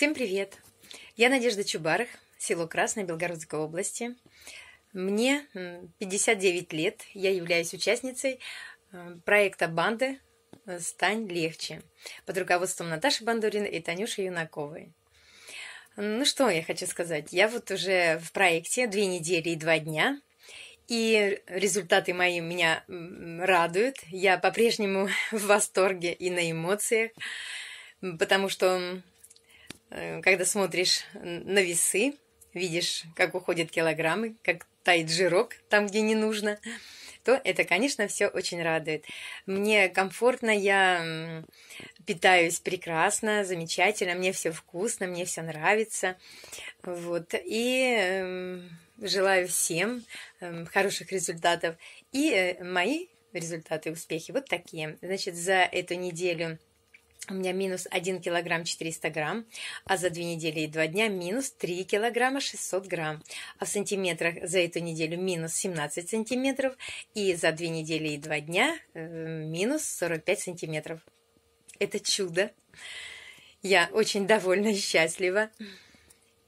Всем привет! Я Надежда Чубарых, село Красное Белгородской области. Мне 59 лет, я являюсь участницей э, проекта банды «Стань легче» под руководством Наташи Бандуриной и Танюши Юнаковой. Ну что я хочу сказать, я вот уже в проекте две недели и два дня, и результаты мои меня радуют. Я по-прежнему в восторге и на эмоциях, потому что Э, когда смотришь на весы, видишь, как уходят килограммы, как тает жирок там, где не нужно, то это, конечно, все очень радует. Мне комфортно, я питаюсь прекрасно, замечательно, мне все вкусно, мне все нравится. Вот. И эм, желаю всем эм, хороших результатов. И э, мои результаты, успехи вот такие. Значит, за эту неделю у меня минус 1 килограмм 400 грамм, а за 2 недели и 2 дня минус 3 килограмма 600 грамм, а в сантиметрах за эту неделю минус 17 сантиметров и за 2 недели и 2 дня э, минус 45 сантиметров. Это чудо! Я очень довольна и счастлива.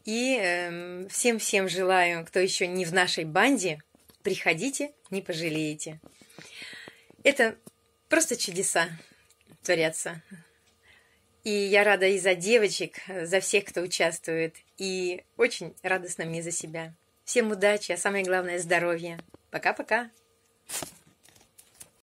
И эм, всем-всем желаю, кто еще не в нашей банде, приходите, не пожалеете. Это просто чудеса творятся и я рада и за девочек, за всех, кто участвует. И очень радостно мне за себя. Всем удачи, а самое главное – здоровья. Пока-пока.